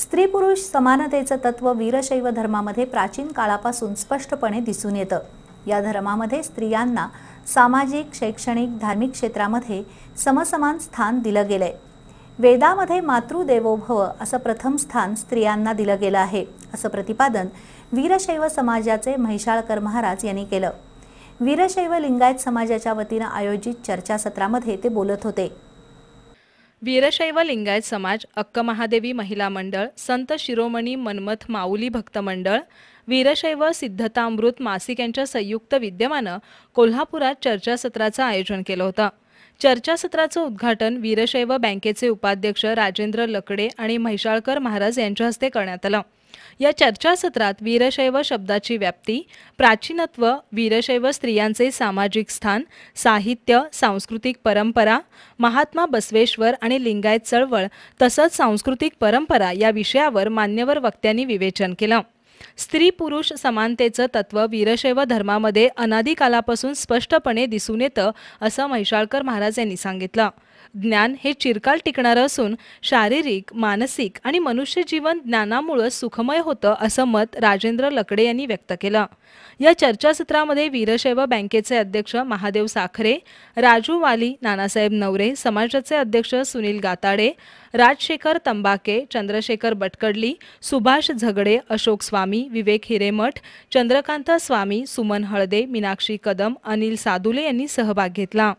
स्त्री पुरुष समानतेचं तत्त्व वीरशैव धर्मामध्ये प्राचीन काळापासून स्पष्टपणे दिसून येतं या धर्मामध्ये स्त्रियांना सामाजिक शैक्षणिक धार्मिक क्षेत्रामध्ये समसमान स्थान दिलं गेलं आहे वेदामध्ये मातृदेवोभव असं प्रथम स्थान स्त्रियांना दिलं गेलं आहे असं प्रतिपादन वीरशैव समाजाचे महिषाळकर महाराज यांनी केलं वीरशैव लिंगायत समाजाच्या वतीनं आयोजित चर्चासत्रामध्ये ते बोलत होते वीरशैव लिंगायत समाज अक्क महादेवी महिला मंडळ संत शिरोमणी मन्मथ माऊली भक्त मंडळ वीरशैव सिद्धतामृत मासिक यांच्या संयुक्त विद्यमानं कोल्हापुरात चर्चासत्राचं आयोजन केलं होतं चर्चासत्राचं उद्घाटन वीरशैव बँकेचे उपाध्यक्ष राजेंद्र लकडे आणि म्हैशाळकर महाराज यांच्या हस्ते करण्यात आलं या चर्चासत्रात वीरशैव शब्दाची व्याप्ती प्राचीनत्व वीरशैव स्त्रियांचे सामाजिक स्थान साहित्य सांस्कृतिक परंपरा महात्मा बसवेश्वर आणि लिंगायत चळवळ तसंच सांस्कृतिक परंपरा या विषयावर मान्यवर वक्त्यांनी विवेचन केलं स्त्री पुरुष समानतेचं तत्व वीरशैव धर्मामध्ये अनादिकालापासून स्पष्टपणे दिसून येतं असं म्हैशाळकर महाराज यांनी सांगितलं ज्ञान हे चिरकाल टिकणारं असून शारीरिक मानसिक आणि मनुष्य जीवन ज्ञानामुळं सुखमय होतं असं मत राजेंद्र लकडे यांनी व्यक्त केलं या चर्चासत्रामध्ये वीरशैव बँकेचे अध्यक्ष महादेव साखरे राजू वाली नानासाहेब नवरे समाजाचे अध्यक्ष सुनील गाताडे राजशेखर तंबाके चंद्रशेखर बटकडली सुभाष झगडे अशोक स्वामी विवेक हिरेमठ चंद्रकांत स्वामी सुमन हळदे मीनाक्षी कदम अनिल सादुले यांनी सहभाग घेतला